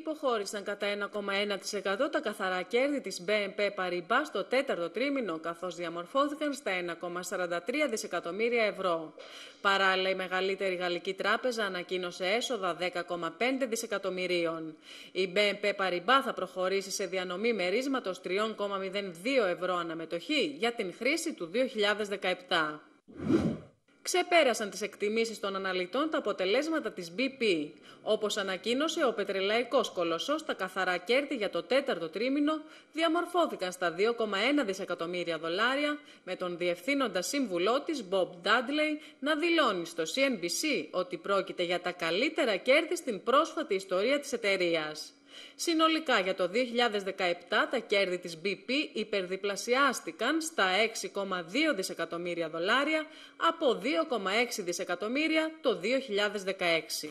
Υποχώρησαν κατά 1,1% τα καθαρά κέρδη της BNP Paribas στο τέταρτο τρίμηνο, καθώς διαμορφώθηκαν στα 1,43 δισεκατομμύρια ευρώ. Παράλληλα, η μεγαλύτερη γαλλική τράπεζα ανακοίνωσε έσοδα 10,5 δισεκατομμυρίων. Η BNP Paribas θα προχωρήσει σε διανομή μερίσματος 3,02 ευρώ αναμετοχή για την χρήση του 2017 ξεπέρασαν τις εκτιμήσεις των αναλυτών τα αποτελέσματα της BP. Όπως ανακοίνωσε ο πετρελαϊκός κολοσσός, τα καθαρά κέρδη για το τέταρτο τρίμηνο διαμορφώθηκαν στα 2,1 δισεκατομμύρια δολάρια, με τον διευθύνοντα σύμβουλό της Bob Dudley να δηλώνει στο CNBC ότι πρόκειται για τα καλύτερα κέρδη στην πρόσφατη ιστορία της εταιρείας. Συνολικά για το 2017 τα κέρδη της BP υπερδιπλασιάστηκαν στα 6,2 δισεκατομμύρια δολάρια από 2,6 δισεκατομμύρια το 2016.